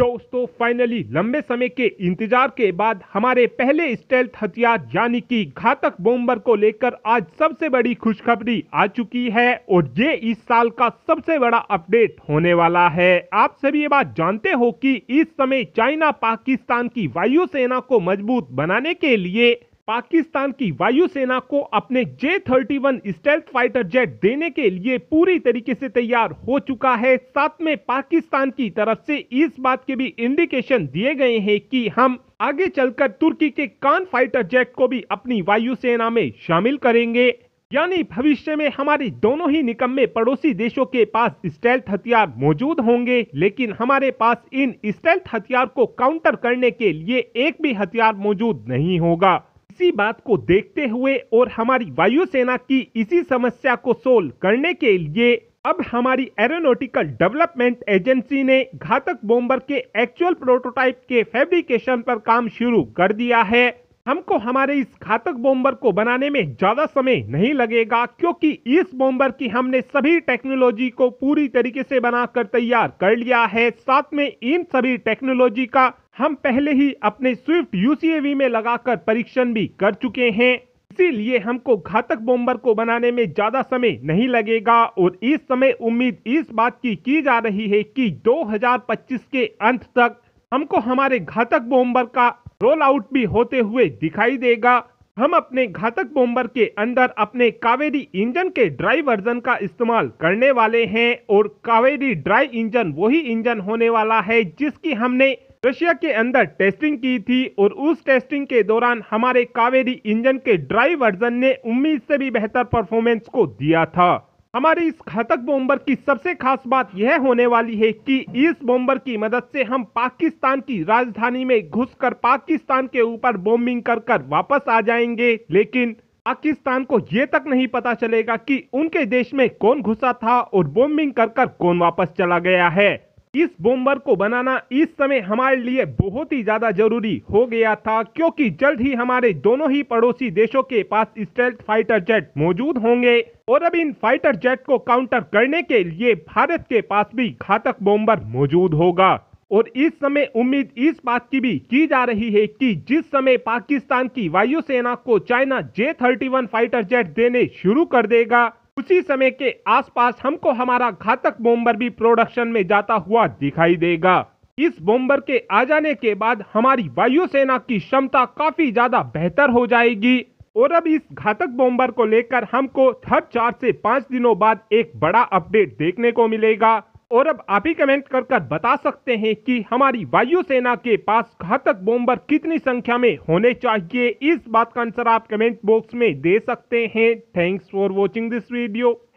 दोस्तों फाइनली लंबे समय के इंतजार के बाद हमारे पहले स्टेल्थ हथियार यानी कि घातक बॉम्बर को लेकर आज सबसे बड़ी खुशखबरी आ चुकी है और ये इस साल का सबसे बड़ा अपडेट होने वाला है आप सभी ये बात जानते हो कि इस समय चाइना पाकिस्तान की वायुसेना को मजबूत बनाने के लिए पाकिस्तान की वायुसेना को अपने J thirty one stealth fighter jet देने के लिए पूरी तरीके से तैयार हो चुका है साथ में पाकिस्तान की तरफ से इस बात के भी इंडिकेशन दिए गए हैं कि हम आगे चलकर तुर्की के कान फाइटर जेट को भी अपनी वायुसेना में शामिल करेंगे यानी भविष्य में हमारे दोनों ही निकम्मे पड़ोसी देशों के पास स्टेल्थ हथियार मौजूद होंगे लेकिन हमारे पास इन स्टेल्थ हथियार को काउंटर करने के लिए एक भी हथियार मौजूद नहीं होगा इसी बात को देखते हुए और हमारी वायुसेना की इसी समस्या को सोल्व करने के लिए अब हमारी एरोनोटिकल डेवलपमेंट एजेंसी ने घातक बॉम्बर के एक्चुअल प्रोटोटाइप के फैब्रिकेशन पर काम शुरू कर दिया है हमको हमारे इस घातक बॉम्बर को बनाने में ज़्यादा समय नहीं लगेगा क्योंकि इस बॉम्बर की हमने सभी टेक्नोलॉजी को पूरी तरीके से बनाकर तैयार कर लिया है साथ में इन सभी टेक्नोलॉजी का हम पहले ही अपने स्विफ्ट यूसीएवी में लगाकर परीक्षण भी कर चुके हैं इसीलिए हमको घातक बॉम्बर को बनाने में ज्यादा समय नहीं लगेगा और इस समय उम्मीद इस बात की की जा रही है कि 2025 के अंत तक हमको हमारे घातक बॉम्बर का रोल आउट भी होते हुए दिखाई देगा हम अपने घातक बॉम्बर के अंदर अपने कावेरी इंजन के ड्राई वर्जन का इस्तेमाल करने वाले हैं और कावेरी ड्राई इंजन वही इंजन होने वाला है जिसकी हमने रशिया के अंदर टेस्टिंग की थी और उस टेस्टिंग के दौरान हमारे कावेरी इंजन के ड्राई वर्जन ने उम्मीद से भी बेहतर परफॉर्मेंस को दिया था हमारे इस घातक बॉम्बर की सबसे खास बात यह होने वाली है कि इस बॉम्बर की मदद से हम पाकिस्तान की राजधानी में घुसकर पाकिस्तान के ऊपर बॉम्बिंग कर कर वापस आ जाएंगे लेकिन पाकिस्तान को ये तक नहीं पता चलेगा कि उनके देश में कौन घुसा था और बॉम्बिंग कर कर कौन वापस चला गया है इस बोम्बर को बनाना इस समय हमारे लिए बहुत ही ज़्यादा जरूरी हो गया था क्योंकि जल्द ही हमारे दोनों ही पड़ोसी देशों के पास स्टेल्थ फाइटर जेट मौजूद होंगे और अब इन फाइटर जेट को काउंटर करने के लिए भारत के पास भी घातक बोम्बर मौजूद होगा और इस समय उम्मीद इस बात की भी की जा रही है कि जिस समय पाकिस्तान की वायुसेना को China J thirty one fighter jet देने शुरू कर देगा उसी समय के आसपास हमको हमारा घातक बॉम्बर भी प्रोडक्शन में जाता हुआ दिखाई देगा इस बॉम्बर के आ जाने के बाद हमारी वायुसेना की क्षमता काफी ज्यादा बेहतर हो जाएगी और अब इस घातक बॉम्बर को लेकर हमको थर्ड चार से पाँच दिनों बाद एक बड़ा अपडेट देखने को मिलेगा और अब आप ही कमेंट कर कर बता सकते हैं कि हमारी वायुसेना के पास घातक बॉम्बर कितनी संख्या में होने चाहिए इस बात का आंसर आप कमेंट बॉक्स में दे सकते हैं thanks for watching this video